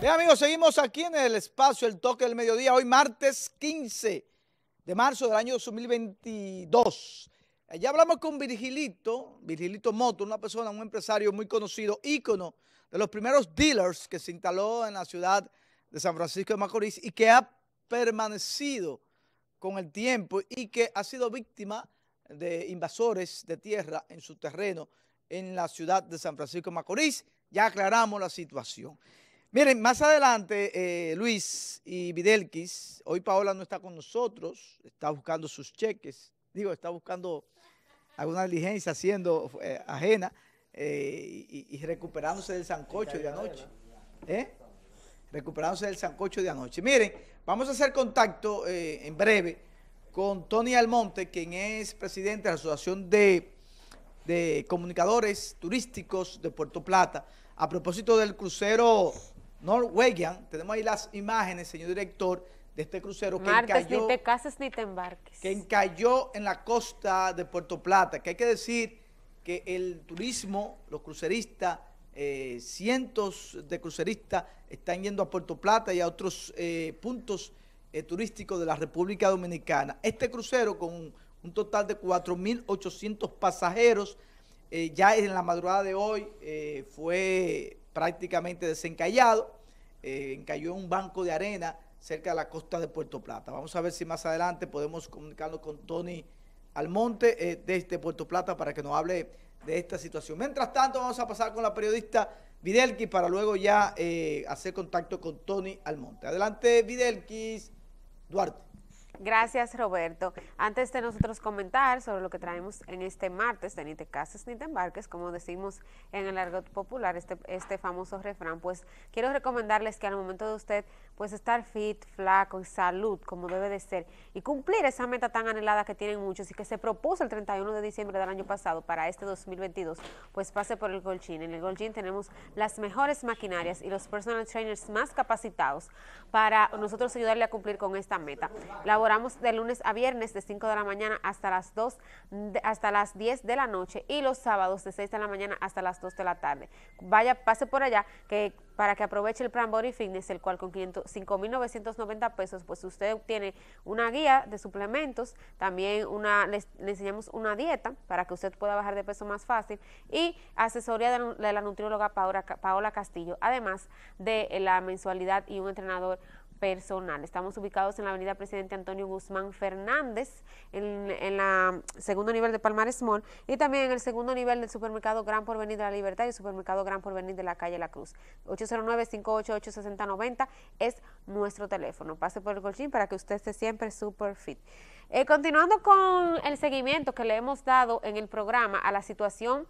Bien, amigos, seguimos aquí en el espacio El Toque del Mediodía. Hoy, martes 15 de marzo del año 2022. Eh, ya hablamos con Virgilito, Virgilito Moto, una persona, un empresario muy conocido, ícono de los primeros dealers que se instaló en la ciudad de San Francisco de Macorís y que ha permanecido con el tiempo y que ha sido víctima de invasores de tierra en su terreno en la ciudad de San Francisco de Macorís. Ya aclaramos la situación. Miren, más adelante, eh, Luis y Videlquis, hoy Paola no está con nosotros, está buscando sus cheques, digo, está buscando alguna diligencia siendo eh, ajena eh, y, recuperándose del sancocho de anoche. ¿Eh? Recuperándose del sancocho de anoche. Miren, vamos a hacer contacto en breve con Tony Almonte, quien es presidente de la Asociación de, de Comunicadores Turísticos de Puerto Plata, a propósito del crucero Norwegian. Tenemos ahí las imágenes, señor director, de este crucero que encalló... ni te embarques. Que encalló en la costa de Puerto Plata. Que hay que decir que el turismo, los cruceristas, eh, cientos de cruceristas están yendo a Puerto Plata y a otros eh, puntos eh, turísticos de la República Dominicana. Este crucero con un, un total de 4.800 pasajeros, ya en la madrugada de hoy fue prácticamente desencallado, eh, encalló en un banco de arena cerca de la costa de Puerto Plata. Vamos a ver si más adelante podemos comunicarnos con Tony Almonte eh, de desde Puerto Plata para que nos hable de esta situación. Mientras tanto, vamos a pasar con la periodista Videlkis para luego ya eh, hacer contacto con Tony Almonte. Adelante, Videlkis Duarte. Gracias, Roberto. Antes de nosotros comentar sobre lo que traemos en este martes de Ni te casas ni te embarques, como decimos en el argot popular, este, este famoso refrán, pues quiero recomendarles que al momento de usted pues estar fit, flaco, y salud, como debe de ser, y cumplir esa meta tan anhelada que tienen muchos y que se propuso el 31 de diciembre del año pasado para este 2022, pues pase por el Golchin. En el Golchin tenemos las mejores maquinarias y los personal trainers más capacitados para nosotros ayudarle a cumplir con esta meta de lunes a viernes de 5 de la mañana hasta las 2, hasta las 10 de la noche y los sábados de 6 de la mañana hasta las 2 de la tarde. Vaya, pase por allá que para que aproveche el plan Body Fitness, el cual con 5.990 pesos, pues usted obtiene una guía de suplementos, también una, le enseñamos una dieta para que usted pueda bajar de peso más fácil y asesoría de, la nutrióloga Paola Castillo, además de la mensualidad y un entrenador personal. Estamos ubicados en la avenida Presidente Antonio Guzmán Fernández, en, en la segundo nivel de Palmares Mall y también en el segundo nivel del supermercado Gran Porvenir de la Libertad y el supermercado Gran Porvenir de la calle La Cruz. 809-588-6090 es nuestro teléfono. Pase por el colchín para que usted esté siempre super fit. Eh, continuando con el seguimiento que le hemos dado en el programa a la situación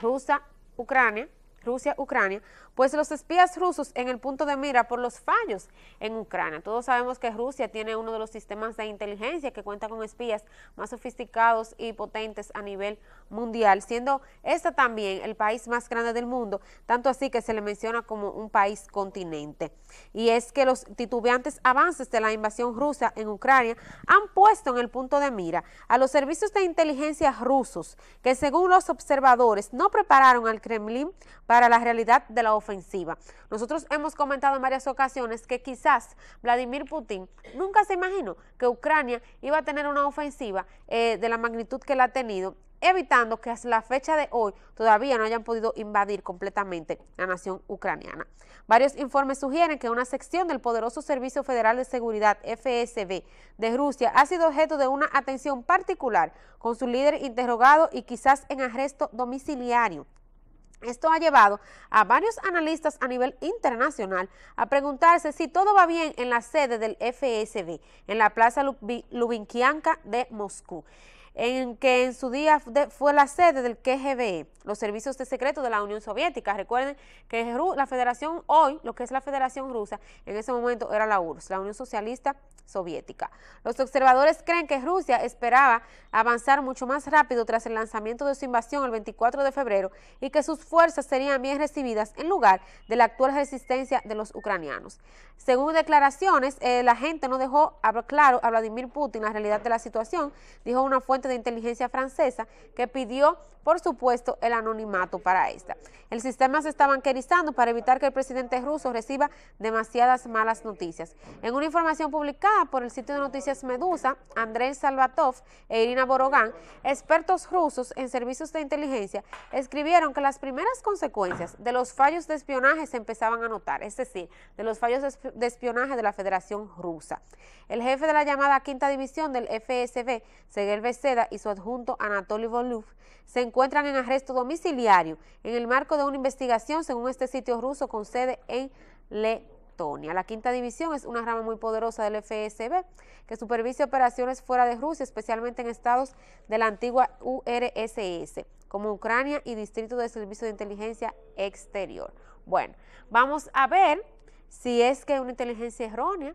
rusa-Ucrania, Rusia-Ucrania, pues los espías rusos en el punto de mira por los fallos en Ucrania. Todos sabemos que Rusia tiene uno de los sistemas de inteligencia que cuenta con espías más sofisticados y potentes a nivel mundial, siendo esta también el país más grande del mundo, tanto así que se le menciona como un país continente. Y es que los titubeantes avances de la invasión rusa en Ucrania han puesto en el punto de mira a los servicios de inteligencia rusos, que según los observadores no prepararon al Kremlin para la realidad de la ofensiva. Nosotros hemos comentado en varias ocasiones que quizás Vladimir Putin nunca se imaginó que Ucrania iba a tener una ofensiva eh, de la magnitud que la ha tenido evitando que hasta la fecha de hoy todavía no hayan podido invadir completamente la nación ucraniana. Varios informes sugieren que una sección del poderoso Servicio Federal de Seguridad FSB de Rusia ha sido objeto de una atención particular con su líder interrogado y quizás en arresto domiciliario esto ha llevado a varios analistas a nivel internacional a preguntarse si todo va bien en la sede del FSB, en la Plaza Lubinkianka de Moscú en que en su día fue la sede del KGB, los servicios de secreto de la Unión Soviética. Recuerden que la federación hoy, lo que es la federación rusa, en ese momento era la URSS, la Unión Socialista Soviética. Los observadores creen que Rusia esperaba avanzar mucho más rápido tras el lanzamiento de su invasión el 24 de febrero y que sus fuerzas serían bien recibidas en lugar de la actual resistencia de los ucranianos. Según declaraciones, eh, la gente no dejó claro a Vladimir Putin la realidad de la situación, dijo una fuente de inteligencia francesa que pidió, por supuesto, el anonimato para esta. El sistema se está banquerizando para evitar que el presidente ruso reciba demasiadas malas noticias. En una información publicada por el sitio de noticias Medusa, Andrés Salvatov e Irina Borogán, expertos rusos en servicios de inteligencia, escribieron que las primeras consecuencias de los fallos de espionaje se empezaban a notar, es decir, de los fallos de espionaje de la Federación Rusa. El jefe de la llamada quinta división del FSB, Sergei Beceda y su adjunto Anatoly Volov se encuentran en arresto domiciliario en el marco de una investigación según este sitio ruso con sede en Letonia. La quinta división es una rama muy poderosa del FSB que supervisa operaciones fuera de Rusia, especialmente en estados de la antigua URSS, como Ucrania y Distrito de Servicio de Inteligencia Exterior. Bueno, vamos a ver si es que una inteligencia errónea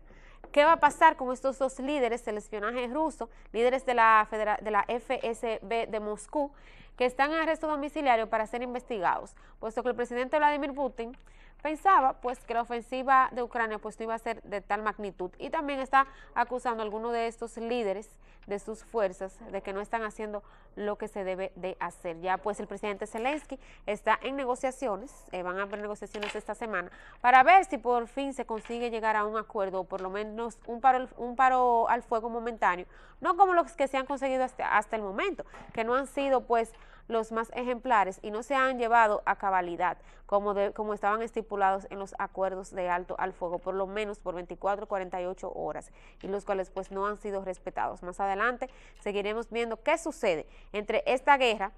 ¿Qué va a pasar con estos dos líderes del espionaje ruso, líderes de la, de la FSB de Moscú, que están en arresto domiciliario para ser investigados? Puesto que el presidente Vladimir Putin pensaba pues que la ofensiva de Ucrania pues no iba a ser de tal magnitud y también está acusando a algunos de estos líderes de sus fuerzas de que no están haciendo lo que se debe de hacer. Ya pues el presidente Zelensky está en negociaciones, eh, van a haber negociaciones esta semana para ver si por fin se consigue llegar a un acuerdo o por lo menos un paro, un paro al fuego momentáneo, no como los que se han conseguido hasta, el momento, que no han sido pues los más ejemplares y no se han llevado a cabalidad como, de, como estaban estipulados en los acuerdos de alto al fuego, por lo menos por 24 48 horas, y los cuales pues no han sido respetados. Más adelante seguiremos viendo qué sucede entre esta guerra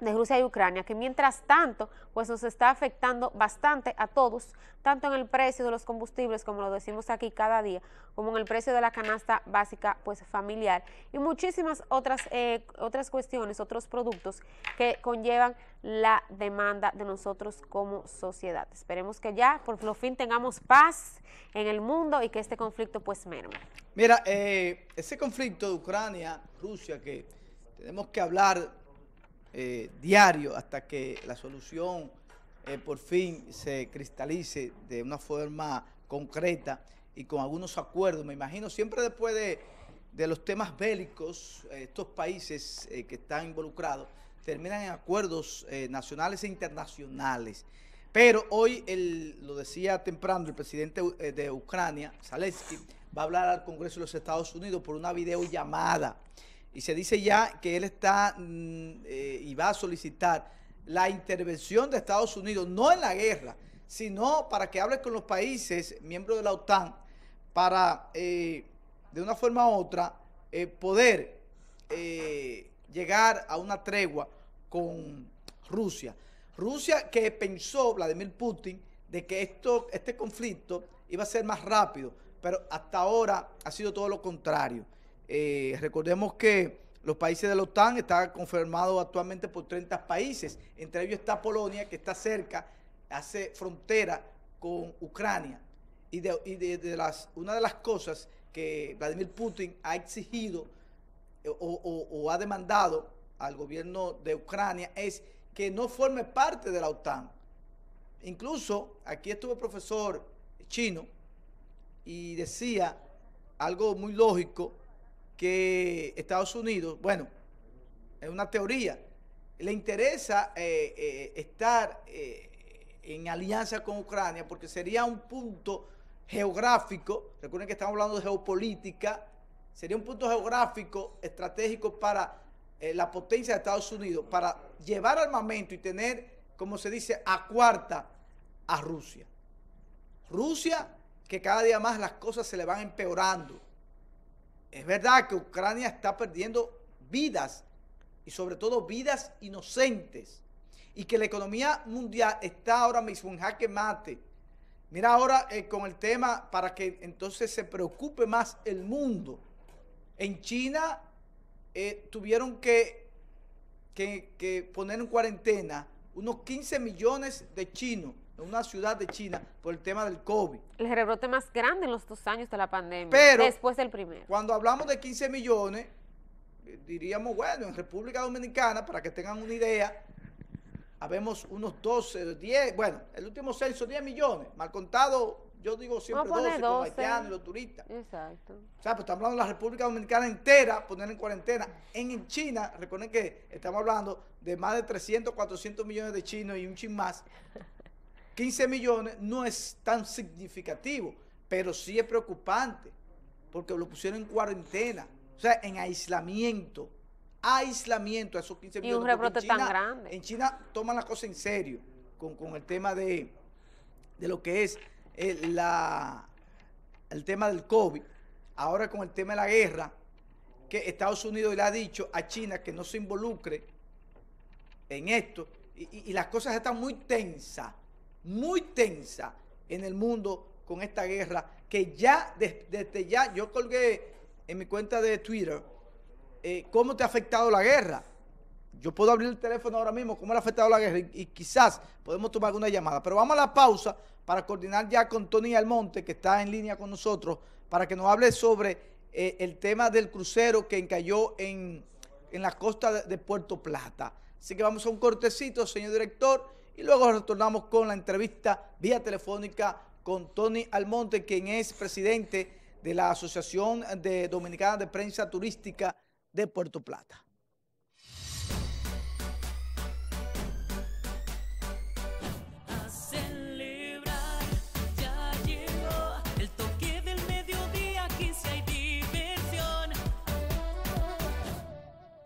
de Rusia y Ucrania, que mientras tanto, pues nos está afectando bastante a todos, tanto en el precio de los combustibles, como lo decimos aquí cada día, como en el precio de la canasta básica, pues familiar, y muchísimas otras, eh, otras cuestiones, otros productos que conllevan la demanda de nosotros como sociedad. Esperemos que ya por lo fin tengamos paz en el mundo y que este conflicto pues merme. Mira, eh, ese conflicto de Ucrania, Rusia, que tenemos que hablar eh, diario hasta que la solución eh, por fin se cristalice de una forma concreta y con algunos acuerdos. Me imagino siempre después de, los temas bélicos, eh, estos países que están involucrados terminan en acuerdos nacionales e internacionales. Pero hoy, lo decía temprano, el presidente de Ucrania, Zelensky, va a hablar al Congreso de los Estados Unidos por una videollamada y se dice ya que él está mm, eh, y va a solicitar la intervención de Estados Unidos, no en la guerra, sino para que hable con los países miembros de la OTAN para, eh, de una forma u otra, eh, poder llegar a una tregua con Rusia. Rusia que pensó, Vladimir Putin, de que esto, este conflicto iba a ser más rápido, pero hasta ahora ha sido todo lo contrario. Eh, recordemos que los países de la OTAN están confirmados actualmente por 30 países. Entre ellos está Polonia, que está cerca, hace frontera con Ucrania. Y, de, y las, una de las cosas que Vladimir Putin ha exigido eh, o, o ha demandado al gobierno de Ucrania es que no forme parte de la OTAN. Incluso aquí estuvo el profesor chino y decía algo muy lógico que Estados Unidos, bueno, es una teoría, le interesa eh, eh, estar eh, en alianza con Ucrania porque sería un punto geográfico, recuerden que estamos hablando de geopolítica, sería un punto geográfico estratégico para la potencia de Estados Unidos, para llevar armamento y tener, como se dice, a cuarta a Rusia. Rusia, que cada día más las cosas se le van empeorando es verdad que Ucrania está perdiendo vidas y sobre todo vidas inocentes y que la economía mundial está ahora mismo en jaque mate. Mira ahora eh, con el tema para que entonces se preocupe más el mundo. En China eh, tuvieron que, que, que poner en cuarentena unos 15 millones de chinos en una ciudad de China por el tema del COVID. El rebrote más grande en los dos años de la pandemia, Pero, después del primero. Cuando hablamos de 15 millones, eh, diríamos, bueno, en República Dominicana, para que tengan una idea, habemos unos 12, 10, bueno, el último censo, 10 millones, mal contado, yo digo siempre 12, haitianos los turistas. Exacto. O sea, pues estamos hablando de la República Dominicana entera, poner en cuarentena. En China, recuerden que estamos hablando de más de 300, 400 millones de chinos y un chin más. 15 millones no es tan significativo, pero sí es preocupante, porque lo pusieron en cuarentena, o sea, en aislamiento. Aislamiento a esos 15 millones. Y un rebrote en China, tan grande. En China toman las cosas en serio con, el tema de, de lo que es el, eh, la, el tema del COVID, ahora con el tema de la guerra, que Estados Unidos le ha dicho a China que no se involucre en esto, y las cosas están muy tensas muy tensa en el mundo con esta guerra que ya, desde, ya, yo colgué en mi cuenta de Twitter eh, cómo te ha afectado la guerra. Yo puedo abrir el teléfono ahora mismo, cómo le ha afectado la guerra y, quizás podemos tomar una llamada. Pero vamos a la pausa para coordinar ya con Tony Almonte, que está en línea con nosotros, para que nos hable sobre eh, el tema del crucero que encalló en, la costa de Puerto Plata. Así que vamos a un cortecito, señor director. Y luego retornamos con la entrevista vía telefónica con Tony Almonte, quien es presidente de la Asociación de Dominicana de Prensa Turística de Puerto Plata.